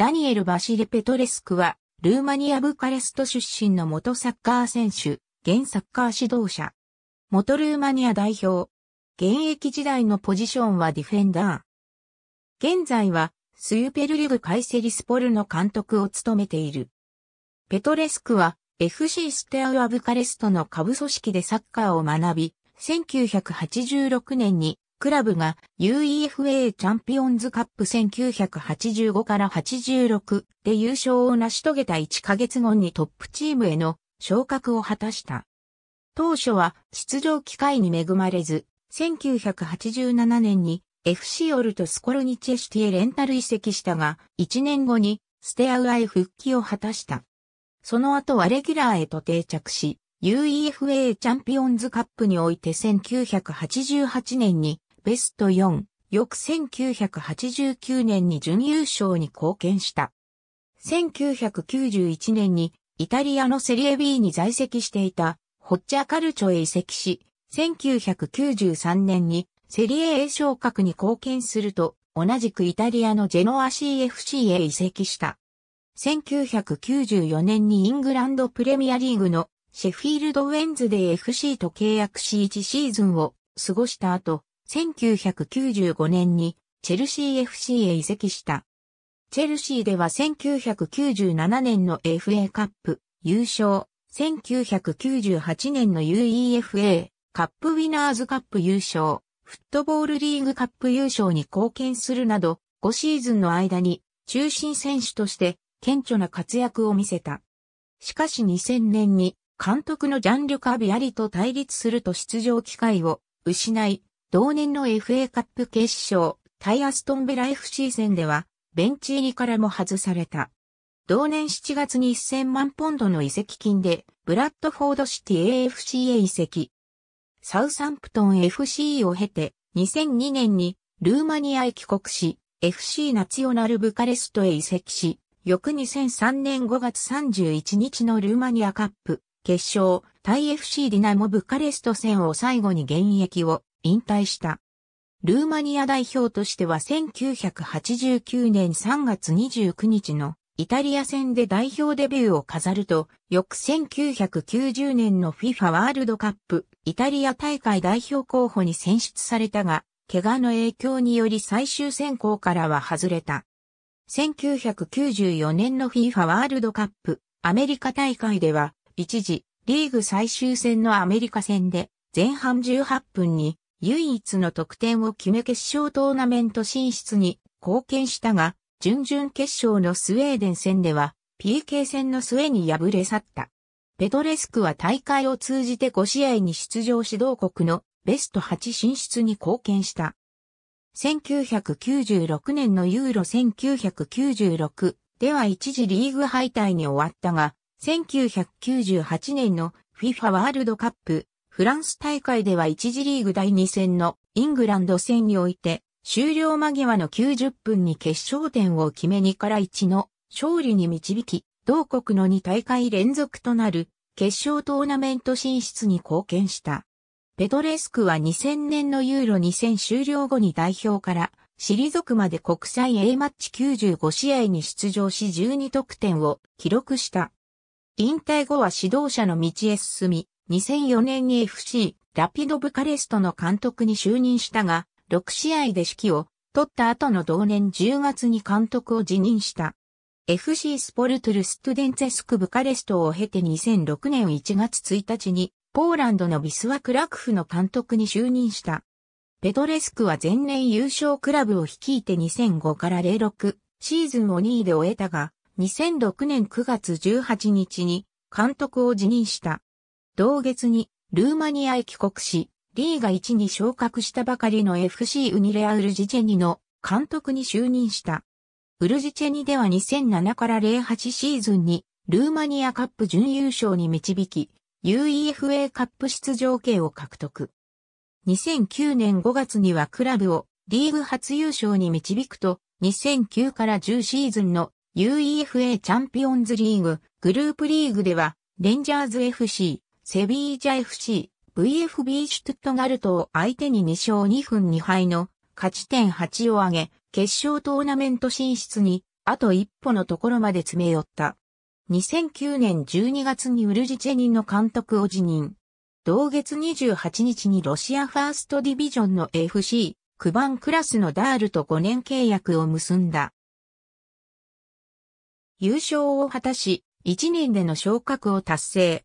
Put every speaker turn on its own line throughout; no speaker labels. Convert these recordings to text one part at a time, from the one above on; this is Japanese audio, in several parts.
ダニエル・バシレ・ペトレスクは、ルーマニア・ブカレスト出身の元サッカー選手、現サッカー指導者。元ルーマニア代表。現役時代のポジションはディフェンダー。現在は、スユペルリグ・カイセリスポルの監督を務めている。ペトレスクは、FC ステアウア・ブカレストの下部組織でサッカーを学び、1986年にクラブが UEFA チャンピオンズカップ1985から86で優勝を成し遂げた1ヶ月後にトップチームへの昇格を果たした。当初は出場機会に恵まれず、1987年に FC オルトスコルニチェシティへレンタル移籍したが、1年後にステアウアへ復帰を果たした。その後はレギュラーへと定着し、UEFA チャンピオンズカップにおいて1988年にベスト4、翌1989年に準優勝に貢献した。1991年にイタリアのセリエ B に在籍していたホッチャカルチョへ移籍し、1993年にセリエ A 昇格に貢献すると、同じくイタリアのジェノア CFC へ移籍した。1994年にイングランドプレミアリーグのシェフィールドウェンズデー FC と契約し1シーズンを過ごした後、1995年にチェルシー FC へ移籍した。チェルシーでは1997年の FA カップ優勝、1998年の UEFA カップウィナーズカップ優勝、フットボールリーグカップ優勝に貢献するなど、5シーズンの間に中心選手として顕著な活躍を見せた。しかし2000年に監督のジャンルカ・ビアリと対立すると出場機会を失い、同年の FA カップ決勝、タイアストンベラ FC 戦では、ベンチ入りからも外された。同年7月に1000万ポンドの移籍金で、ブラッドフォードシティ AFC へ移籍。サウサンプトン FC を経て、2002年にルーマニアへ帰国し、FC ナチオナルブカレストへ移籍し、翌2003年5月31日のルーマニアカップ決勝タイ FC ディナモブカレスト戦を最後に現役を引退した。ルーマニア代表としては1989年3月29日のイタリア戦で代表デビューを飾ると、翌1990年の FIFA ワールドカップイタリア大会代表候補に選出されたが、怪我の影響により最終選考からは外れた。1994年の FIFA ワールドカップアメリカ大会では、一時、リーグ最終戦のアメリカ戦で、前半18分に唯一の得点を決め決勝トーナメント進出に貢献したが、準々決勝のスウェーデン戦では PK 戦の末に敗れ去った。ペトレスクは大会を通じて5試合に出場し同国のベスト8進出に貢献した。1996年のユーロ1996では一時リーグ敗退に終わったが、1998年の FIFA ワールドカップフランス大会では1次リーグ第2戦のイングランド戦において、終了間際の90分に決勝点を決め2から1の勝利に導き、同国の2大会連続となる決勝トーナメント進出に貢献した。ペトレスクは2000年のユーロ2000終了後に代表から退くまで国際 A マッチ95試合に出場し12得点を記録した。引退後は指導者の道へ進み、2004年に FC ラピドブカレストの監督に就任したが、6試合で指揮を取った後の同年10月に監督を辞任した。FC スポルトゥルストゥデンツェスクブカレストを経て2006年1月1日にポーランドのビスワクラクフの監督に就任した。ペトレスクは前年優勝クラブを率いて2005から06シーズンを2位で終えたが、2006年9月18日に監督を辞任した。同月にルーマニアへ帰国し、リーガ1に昇格したばかりの FC ウニレア・ウルジチェニの監督に就任した。ウルジチェニでは2007から08シーズンにルーマニアカップ準優勝に導き、UEFA カップ出場権を獲得。2009年5月にはクラブをリーグ初優勝に導くと、2009から10シーズンの UEFA チャンピオンズリーグ、グループリーグでは、レンジャーズ FC、セビージャ FC、VFB シュトゥットガルトを相手に2勝2分2敗の勝ち点8を挙げ、決勝トーナメント進出に、あと一歩のところまで詰め寄った。2009年12月にウルジチェニンの監督を辞任。同月28日にロシアファーストディビジョンの FC、9番クラスのダールと5年契約を結んだ。優勝を果たし、1年での昇格を達成。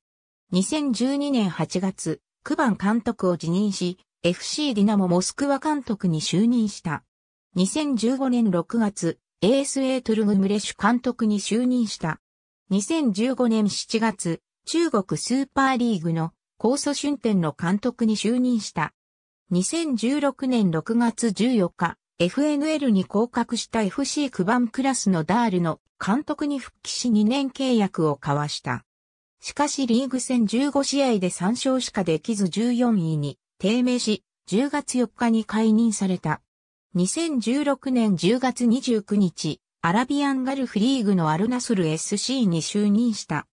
2012年8月、クバン監督を辞任し、FC ディナモモスクワ監督に就任した。2015年6月、ASA トゥルグムレシュ監督に就任した。2015年7月、中国スーパーリーグの高祖春天の監督に就任した。2016年6月14日、FNL に降格した FC クバンクラスのダールの監督に復帰し2年契約を交わした。しかしリーグ戦15試合で3勝しかできず14位に低迷し、10月4日に解任された。2016年10月29日、アラビアンガルフリーグのアルナスル SC に就任した。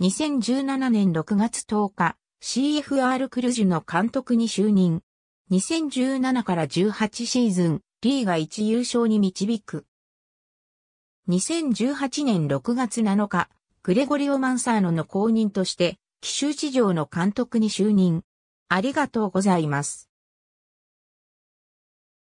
2017年6月10日、CFR クルジュの監督に就任。2017から18シーズン、リーが1優勝に導く。2018年6月7日、グレゴリオ・マンサーノの後任として、奇州地上の監督に就任。ありがとうございます。